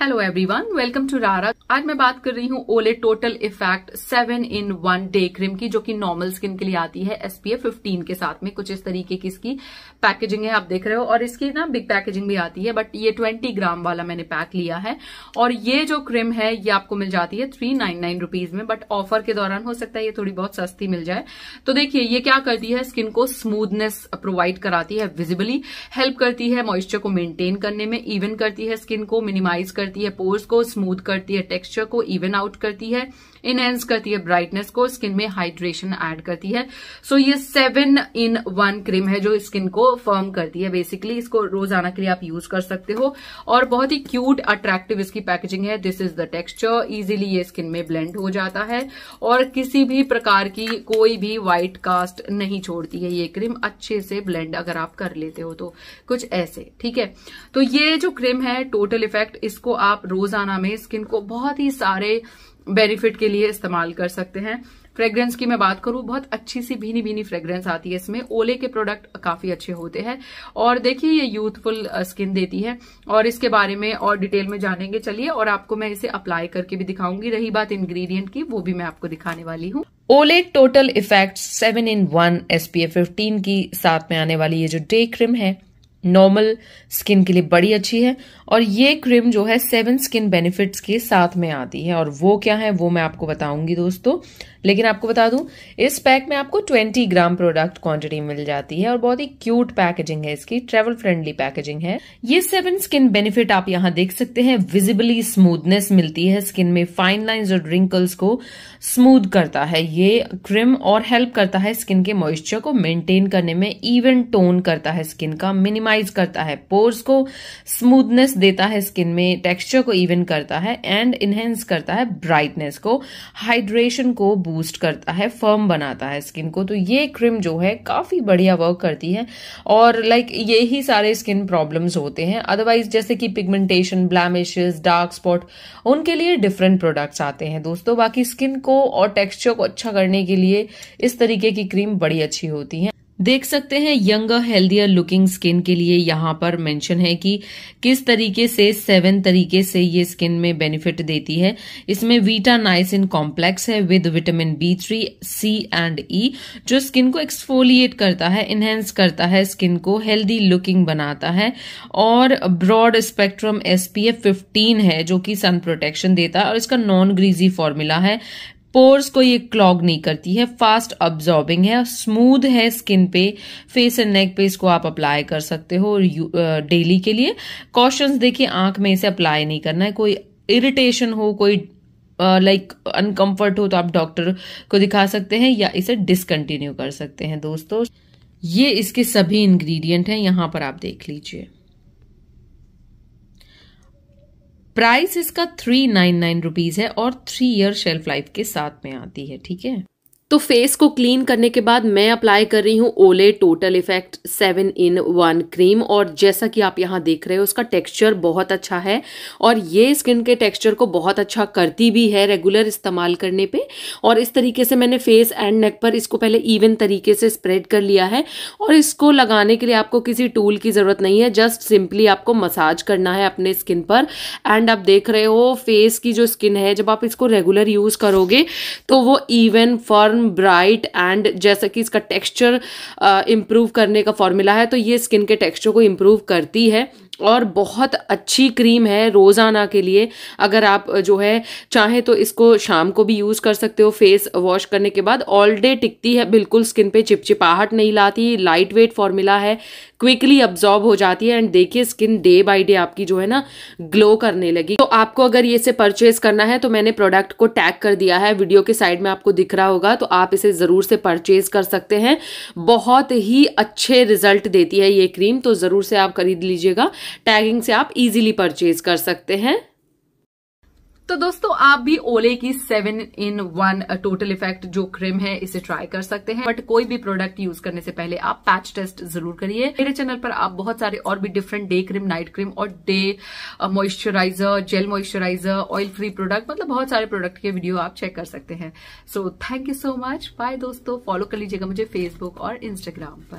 hello everyone welcome to रारा आज मैं बात कर रही हूँ Olay total effect seven in one day cream की जो कि नॉर्मल स्किन के लिए आती है एसपीएफ 15 के साथ में कुछ इस तरीके की इसकी पैकेजिंग है आप देख रहे हो और इसकी ना बिग पैकेजिंग भी आती है बट ये 20 ग्राम वाला मैंने पैक लिया है और ये जो क्रीम है ये आपको मिल जाती है थ्री नाइन में बट ऑफर के दौरान हो सकता है ये थोड़ी बहुत सस्ती मिल जाए तो देखिये ये क्या करती है स्किन को स्मूदनेस प्रोवाइड कराती है विजिबली हेल्प करती है मॉइस्चर को मेनटेन करने में इवन करती है स्किन को मिनिमाइज कर करती है पोर्स को स्मूथ करती है टेक्सचर को इवन आउट करती है इनहेंस करती है ब्राइटनेस को स्किन में हाइड्रेशन ऐड करती है सो so, ये सेवन इन वन क्रीम है जो स्किन को फर्म करती है बेसिकली इसको रोजाना के लिए आप यूज कर सकते हो और बहुत ही क्यूट अट्रैक्टिव इसकी पैकेजिंग है this is the texture easily ये स्किन में ब्लेंड हो जाता है और किसी भी प्रकार की कोई भी व्हाइट कास्ट नहीं छोड़ती है ये क्रीम अच्छे से ब्लेंड अगर आप कर लेते हो तो कुछ ऐसे ठीक है तो ये जो क्रीम है टोटल इफेक्ट इसको आप रोजाना में स्किन को बहुत ही सारे बेनिफिट के लिए इस्तेमाल कर सकते हैं फ्रेग्रेंस की मैं बात करूं बहुत अच्छी सी भीनी भीनी फ्रेग्रेंस आती है इसमें ओले के प्रोडक्ट काफी अच्छे होते हैं और देखिए ये यूथफुल स्किन देती है और इसके बारे में और डिटेल में जानेंगे चलिए और आपको मैं इसे अप्लाई करके भी दिखाऊंगी रही बात इंग्रेडिएंट की वो भी मैं आपको दिखाने वाली हूँ Olay total effect seven in one SPF fifteen की साथ में आने वाली ये जो डे क्रीम है नॉर्मल स्किन के लिए बड़ी अच्छी है और ये क्रीम जो है सेवन स्किन बेनिफिट्स के साथ में आती है और वो क्या है वो मैं आपको बताऊंगी दोस्तों लेकिन आपको बता दूं इस पैक में आपको 20 ग्राम प्रोडक्ट क्वांटिटी मिल जाती है और बहुत ही क्यूट पैकेजिंग है इसकी ट्रेवल फ्रेंडली पैकेजिंग है ये सेवन स्किन बेनिफिट आप यहाँ देख सकते हैं विजिबली स्मूथनेस मिलती है स्किन में फाइन लाइन और रिंकल्स को स्मूद करता है ये क्रिम और हेल्प करता है स्किन के मॉइस्चर को मेंटेन करने में इवन टोन करता है स्किन का मिनिमाइज करता है पोर्स को स्मूथनेस देता है स्किन में टेक्सचर को इवन करता है एंड इनहेंस करता है ब्राइटनेस को हाइड्रेशन को बूस्ट करता है फर्म बनाता है स्किन को तो ये क्रीम जो है काफ़ी बढ़िया वर्क करती है और लाइक ये ही सारे स्किन प्रॉब्लम्स होते हैं अदरवाइज जैसे कि पिगमेंटेशन ब्लैमिशेस डार्क स्पॉट उनके लिए डिफरेंट प्रोडक्ट्स आते हैं दोस्तों बाकी स्किन को और टेक्स्चर को अच्छा करने के लिए इस तरीके की क्रीम बड़ी अच्छी होती है देख सकते हैं यंगर हेल्दियर लुकिंग स्किन के लिए यहाँ पर मेंशन है कि किस तरीके से सेवन तरीके से ये स्किन में बेनिफिट देती है इसमें वीटा नाइसिन कॉम्प्लेक्स है with vitamin B three C and E जो स्किन को एक्सफोलिएट करता है इनहेंस करता है स्किन को हेल्दी लुकिंग बनाता है और broad spectrum S P fifteen है जो कि सन प्रोटेक्शन देता है और इसका नॉन ग्रीजी फॉर्मूला है पोर्स को ये क्लॉग नहीं करती है फास्ट अब्जॉर्बिंग है स्मूथ है स्किन पे फेस एंड नेक पे इसको आप अप्लाई कर सकते हो डेली के लिए कॉशंस देखिए आंख में इसे अप्लाई नहीं करना है कोई इरिटेशन हो कोई लाइक uh, अनकंफर्ट like, हो तो आप डॉक्टर को दिखा सकते हैं या इसे डिसकंटिन्यू कर सकते हैं दोस्तों ये इसके सभी इंग्रेडिएंट हैं यहाँ पर आप देख लीजिए प्राइस इसका थ्री नाइन नाइन रुपीज है और थ्री ईयर शेल्फ लाइफ के साथ में आती है ठीक है तो फेस को क्लीन करने के बाद मैं अप्लाई कर रही हूँ Olay total effect seven in one cream और जैसा कि आप यहाँ देख रहे हो उसका टेक्सचर बहुत अच्छा है और ये स्किन के टेक्सचर को बहुत अच्छा करती भी है रेगुलर इस्तेमाल करने पे और इस तरीके से मैंने फेस एंड नेक पर इसको पहले इवन तरीके से स्प्रेड कर लिया है और इसको लगाने के लिए आपको किसी टूल की ज़रूरत नहीं है जस्ट सिंपली आपको मसाज करना है अपने स्किन पर एंड आप देख रहे हो फेस की जो स्किन है जब आप इसको रेगुलर यूज़ करोगे तो वो even for warm bright and जैसा कि इसका टेक्स्चर इम्प्रूव uh, करने का फॉर्मूला है तो ये स्किन के टेक्स्चर को इम्प्रूव करती है और बहुत अच्छी क्रीम है रोज़ाना के लिए अगर आप जो है चाहें तो इसको शाम को भी यूज़ कर सकते हो फेस वॉश करने के बाद ऑल डे टिकती है बिल्कुल स्किन पे चिपचिपाहट नहीं लाती लाइट वेट फॉर्मूला है क्विकली अब्जॉर्ब हो जाती है एंड देखिए स्किन डे बाय डे आपकी जो है ना ग्लो करने लगी तो आपको अगर ये से परचेज करना है तो मैंने प्रोडक्ट को टैग कर दिया है वीडियो के साइड में आपको दिख रहा होगा तो आप इसे ज़रूर से परचेज कर सकते हैं बहुत ही अच्छे रिजल्ट देती है ये क्रीम तो ज़रूर से आप खरीद लीजिएगा टैगिंग से आप इजीली परचेज कर सकते हैं तो दोस्तों आप भी ओले की seven in one total effect जो क्रीम है इसे ट्राई कर सकते हैं बट कोई भी प्रोडक्ट यूज करने से पहले आप पैच टेस्ट जरूर करिए मेरे चैनल पर आप बहुत सारे और भी different day cream night cream और day moisturiser gel moisturiser oil free product मतलब बहुत सारे प्रोडक्ट के वीडियो आप चेक कर सकते हैं so thank you so much bye दोस्तों फॉलो कर लीजिएगा मुझे फेसबुक और इंस्टाग्राम पर